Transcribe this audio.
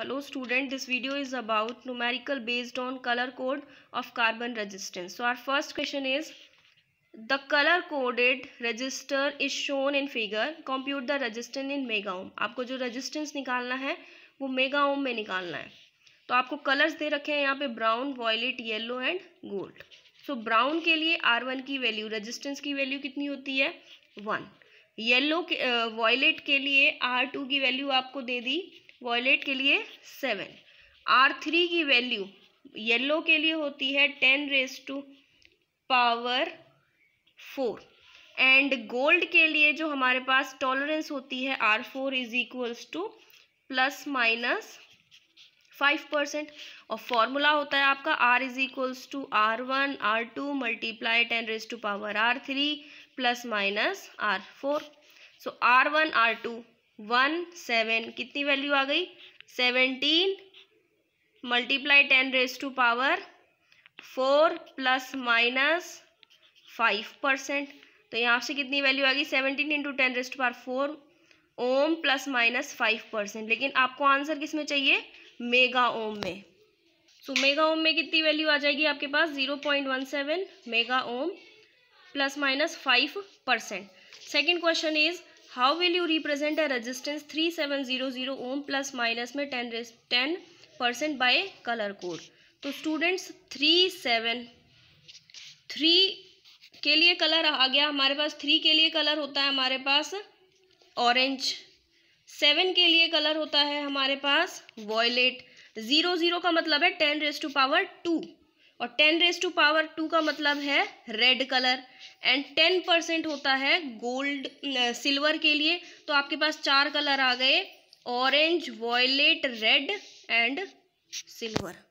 hello student this video is about numerical based on colour code of carbon resistance so our first question is the colour coded resistor is shown in figure compute the resistance in mega ohm आपको जो resistance निकालना है वो mega ohm में निकालना है तो आपको कलर्स दे रखे हैं यहाँ पे brown violet yellow and gold so brown के लिए आर वन की वैल्यू रजिस्टेंस की वैल्यू कितनी होती है वन येल्लो के वॉयलेट uh, के लिए आर टू की वैल्यू आपको दे दी वॉयलेट के लिए सेवन आर थ्री की वैल्यू येलो के लिए होती है ten raise to power four and gold के लिए जो हमारे पास टॉलरेंस होती है R four is equals to plus minus five percent और फॉर्मूला होता है आपका R is equals to R one R two multiply ten raise to power R three plus minus R four so R one R two one seven कितनी value आ गई seventeen multiply ten raise to power four plus minus five percent तो यहाँ से कितनी value आ गई seventeen into ten raised power four ohm plus minus five percent लेकिन आपको आंसर किस में चाहिए मेगा ओम में सो so, मेगा ओम में कितनी वैल्यू आ जाएगी आपके पास zero point one seven mega ohm plus minus five percent second question is how will you represent a resistance three seven zero zero ohm plus minus में ten ten percent by colour code तो students three seven three के लिए colour आ गया हमारे पास three के लिए colour होता है हमारे पास ऑरेंज सेवन के लिए कलर होता है हमारे पास वॉयलेट ज़ीरो ज़ीरो का मतलब है ten raise to power two और ten raise to power two का मतलब है red colour and ten percent होता है गोल्ड सिल्वर के लिए तो आपके पास चार कलर आ गए orange violet red and silver